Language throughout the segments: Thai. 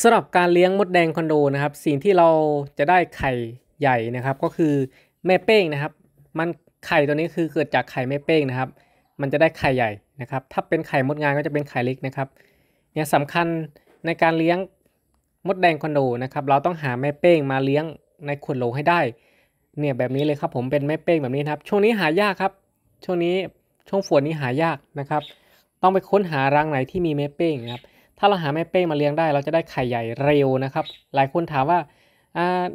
สำหรับการเลี้ยงมดแดงคอนโดนะครับสิ่งที่เราจะได้ไข่ใหญ่นะครับก็คือแม่เป้งนะครับ มันไข่ตัวนี้คือเกิดจากไข่แม่เป้งนะครับมันจะได้ไข่ใหญ่นะครับ ถ้าเป็นไข่มดงานก็จะเป็นไข่เล็กนะครับเนี่ยสำคัญในการเลี้ยงมดแดงคอนโดนะครับเราต้องหาแม่เป้งมาเลี้ยงในขวดโหลให้ได้ เนี่ยแบบนี้เลยครับผมเป็นแม่เป้งแบบนี้ครับช่วงนี้หายากครับ ช่วงนี้ช่วงฝนนี้หายากนะครับ ต้องไปค้นหารังไหนที่มีแม่เป้งนะครับถ้าเราหาแม่เป้งมาเลี้ยงได้เราจะได้ไข่ใหญ่เร็วนะครับ หลายคนถามว่า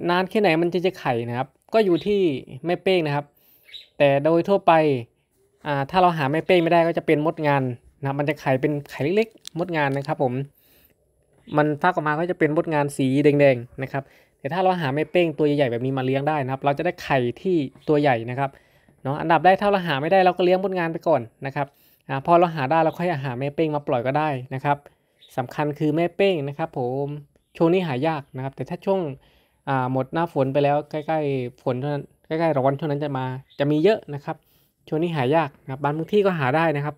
นานแค่ไหนมันจะจะไข่นะครับ ก็อยู่ที่แม่เป้งนะครับ แต่โดยทั่วไปถ้าเราหาแม่เป้งไม่ได้ก็จะเป็นมดงานนะมันจะไข่เป็นไข่เล็กๆ มดงานนะครับผมมันฟักออกมาก็จะเป็นมดงานสีแดงๆนะครับแต่ถ้าเราหาแม่เป้งตัวใหญ่ๆแบบนี้มาเลี้ยงได้นะครับ เราจะได้ไข่ที่ตัวใหญ่นะครับเนาะอันดับได้เท่าเราหาไม่ได้เราก็เลี้ยงมดงานไปก่อนนะครับพอเราหาได้เราค่อยหาแม่เป้งมาปล่อยก็ได้นะครับสำคัญคือแม่เป้งนะครับผมช่วงนี้หายากนะครับ แต่ถ้าช่วงหมดหน้าฝนไปแล้วใกล้ๆฝนเท่านั้นใกล้ๆร้อนเท่านั้นจะมาจะมีเยอะนะครับช่วงนี้หายากนะครับบางพื้นที่ก็หาได้นะครับ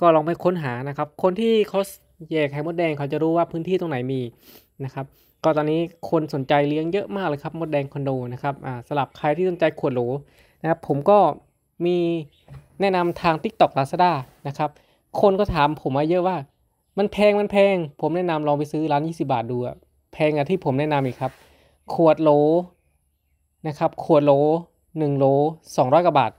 ก็ลองไปค้นหานะครับ คนที่เขาแยกไข่มดแดงเขาจะรู้ว่าพื้นที่ตรงไหนมีนะครับก็ตอนนี้คนสนใจเลี้ยงเยอะมากเลยครับมดแดงคอนโดนะครับสลับใครที่สนใจขวดโหลนะครับผมก็มีแนะนำทาง t i k t o k Lazada นะครับคนก็ถามผมมาเยอะว่ามันแพงมันแพง ผมแนะนำลองไปซื้อร้าน 20 บาทดูอะแพงอะที่ผมแนะนำอีกครับ ขวดโลนะครับ ขวดโหล1โงล200กว่าบาท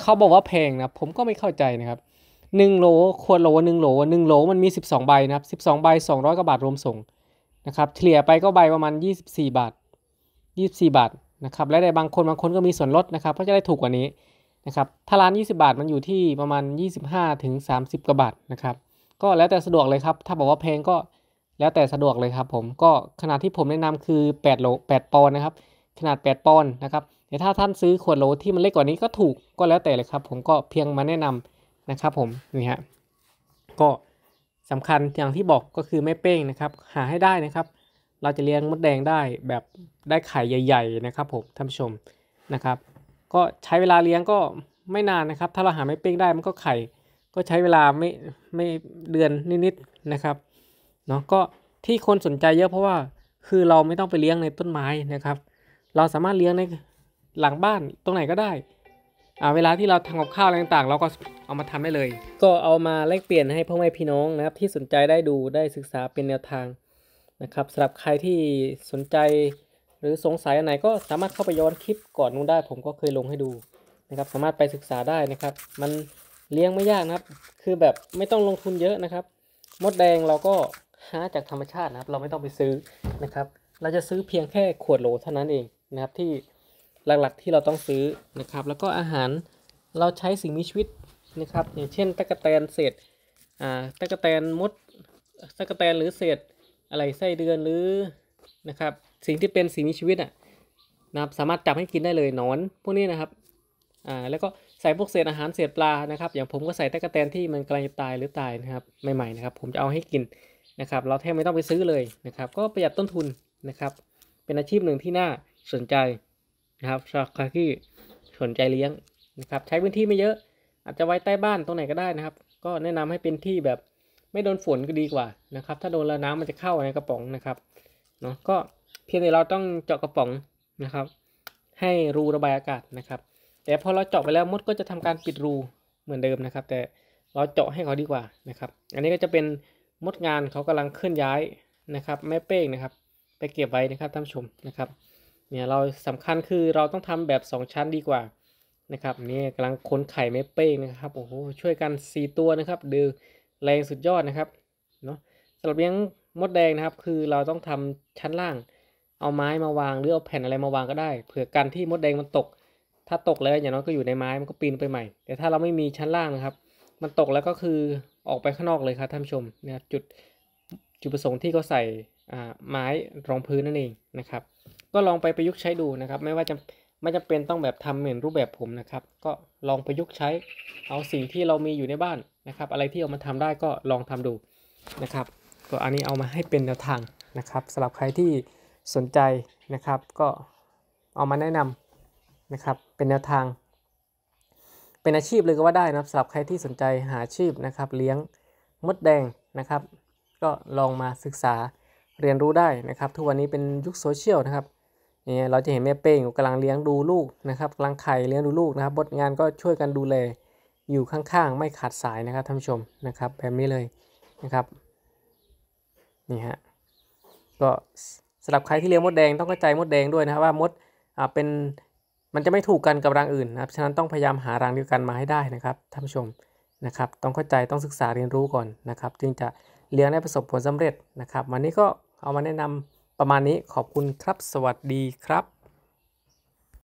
เขาบอกว่าแพงนะผมก็ไม่เข้าใจนะครับ 1 โลขวดโหล1โหล1โลมันมี12ใบนะครับ12ใบ200กว่าบาท รวมส่งนะครับเฉลี่ยไปก็ใบประมาณ 24บาท24 บาทนะครับ และในบางคนบางคนก็มีส่วนลดนะครับก็จะได้ถูกกว่านี้นะครับถ้าร้าน 20 บาทมันอยู่ที่ประมาณ 25-30กว่าบาทนะครับก็แล้วแต่สะดวกเลยครับถ้าบอกว่าแพงก็แล้วแต่สะดวกเลยครับผมก็ขนาดที่ผมแนะนำคือ8โล8ปอนด์นะครับขนาด 8ปอนด์นะครับแต่ถ้าท่านซื้อขวดโลที่มันเล็กกว่านี้ก็ถูกก็แล้วแต่เลยครับ ผมก็เพียงมาแนะนำนะครับผมนี่ฮะก็สำคัญอย่างที่บอกก็คือไม่เป้งนะครับหาให้ได้นะครับ เราจะเลี้ยงมดแดงได้แบบได้ไข่ใหญ่ ๆ นะครับผมท่านผู้ชมนะครับ ก็ใช้เวลาเลี้ยงก็ไม่นานนะครับ ถ้าเราหาไม่เป้งได้มันก็ไข่ก็ใช้เวลาไม่ไม่เดือนนิดๆนะครับเนาะก็ที่คนสนใจเยอะเพราะว่า คือเราไม่ต้องไปเลี้ยงในต้นไม้นะครับ เราสามารถเลี้ยงในหลังบ้านตรงไหนก็ได้อ่าเวลาที่เราทำกับข้าวอะไรต่างๆ เราก็เอามาทำได้เลย ก็เอามาแลกเปลี่ยนให้พ่อแม่พี่น้องนะครับที่สนใจได้ดูได้ศึกษาเป็นแนวทางนะครับสำหรับใครที่สนใจหรือสงสัยอะไรก็สามารถเข้าไปย้อนคลิปก่อนนู้นได้ผมก็เคยลงให้ดูนะครับ สามารถไปศึกษาได้นะครับ มันเลี้ยงไม่ยากนะครับ คือแบบไม่ต้องลงทุนเยอะนะครับ มดแดงเราก็หาจากธรรมชาตินะครับ เราไม่ต้องไปซื้อนะครับ เราจะซื้อเพียงแค่ขวดโหลเท่านั้นเองนะครับ ที่หลักๆที่เราต้องซื้อนะครับ แล้วก็อาหารเราใช้สิ่งมีชีวิตนะครับ อย่างเช่นตะกแตนเศษอ่าตะกแตนมดตะกแตนหรือเศษอะไรไส้เดือนหรือนะครับสิ่งที่เป็นสิ่งมีชีวิตอ่ะนะครับสามารถจับให้กินได้เลยนอนพวกนี้นะครับ อ่าแล้วก็ใส่พวกเศษอาหารเศษปลานะครับ อย่างผมก็ใส่ตะกะแตนที่มันกำลังจะตายหรือตายนะครับใหม่ๆ นะครับ ผมจะเอาให้กินนะครับ เราแทบไม่ต้องไปซื้อเลยนะครับ ก็ประหยัดต้นทุนนะครับ เป็นอาชีพหนึ่งที่น่าสนใจนะครับสำหรับใครที่สนใจเลี้ยงนะครับ ใช้พื้นที่ไม่เยอะอาจจะไว้ใต้บ้านตรงไหนก็ได้นะครับ ก็แนะนำให้เป็นที่แบบไม่โดนฝนก็ดีกว่านะครับ ถ้าโดนแล้วน้ำมันจะเข้าในกระป๋องนะครับเนาะก็เพียงแต่เราต้องเจาะกระป๋องนะครับ ให้รูระบายอากาศนะครับแต่พอเราเจาะไปแล้วมดก็จะทำการปิดรูเหมือนเดิมนะครับ แต่เราเจาะให้เขาดีกว่านะครับอันนี้ก็จะเป็นมดงานเขากำลังเคลื่อนย้ายนะครับแม่เป้งนะครับไปเก็บไว้นะครับท่านชมนะครับเนี่ยเราสำคัญคือเราต้องทำแบบ 2 ชั้นดีกว่านะครับนี่กำลังค้นไข่แม่เป้งนะครับโอ้โหช่วยกัน 4 ตัวนะครับดูแรงสุดยอดนะครับเนาะสำหรับเลี้ยงมดแดงนะครับคือเราต้องทำชั้นล่างเอาไม้มาวางหรือเอาแผ่นอะไรมาวางก็ได้เผื่อกันที่มดแดงมันตกถ้าตกแล้วอย่างน้อยก็อยู่ในไม้มันก็ปีนไปใหม่ แต่ถ้าเราไม่มีชั้นล่างนะครับ มันตกแล้วก็คือออกไปข้างนอกเลยครับท่านชมนะครับจุดจุดประสงค์ที่เขาใส่ไม้รองพื้นนั่นเองนะครับ ก็ลองไปประยุกต์ใช้ดูนะครับไม่ว่าจะไม่จำเป็นต้องแบบทำเหมือนรูปแบบผมนะครับ ก็ลองประยุกต์ใช้เอาสิ่งที่เรามีอยู่ในบ้านนะครับ อะไรที่เอามาทำได้ก็ลองทำดูนะครับก็อันนี้เอามาให้เป็นแนวทางนะครับสำหรับใครที่สนใจนะครับ ก็เอามาแนะนำนะครับ เป็นแนวทาง เป็นอาชีพเลยก็ว่าได้นะครับสำหรับ ใครที่สนใจหาอาชีพนะครับเลี้ยงมดแดงนะครับ ก็ลองมาศึกษาเรียนรู้ได้นะครับทุกวันนี้เป็นยุคโซเชียลนะครับเนี่ยเราจะเห็นแม่เป้งกำกำลังเลี้ยงดูลูกนะครับกำลังไข่เลี้ยงดูลูกนะครับบทงานก็ช่วยกันดูแล อยู่ข้างๆ ไม่ขาดสายนะครับท่านผู้ชมนะครับแบบนี้เลยนะครับนี่ฮะก็สำหรับใครที่เลี้ยงมดแดงต้องเข้าใจมดแดงด้วยนะครับว่ามดเป็นมันจะไม่ถูกกัน กับรังอื่นนะครับ ฉะนั้นต้องพยายามหารังเดียวกันมาให้ได้นะครับ ท่านผู้ชมนะครับ ต้องเข้าใจ ต้องศึกษาเรียนรู้ก่อนนะครับ จึงจะเลี้ยงได้ประสบผลสำเร็จนะครับ วันนี้ก็เอามาแนะนำประมาณนี้ขอบคุณครับ สวัสดีครับ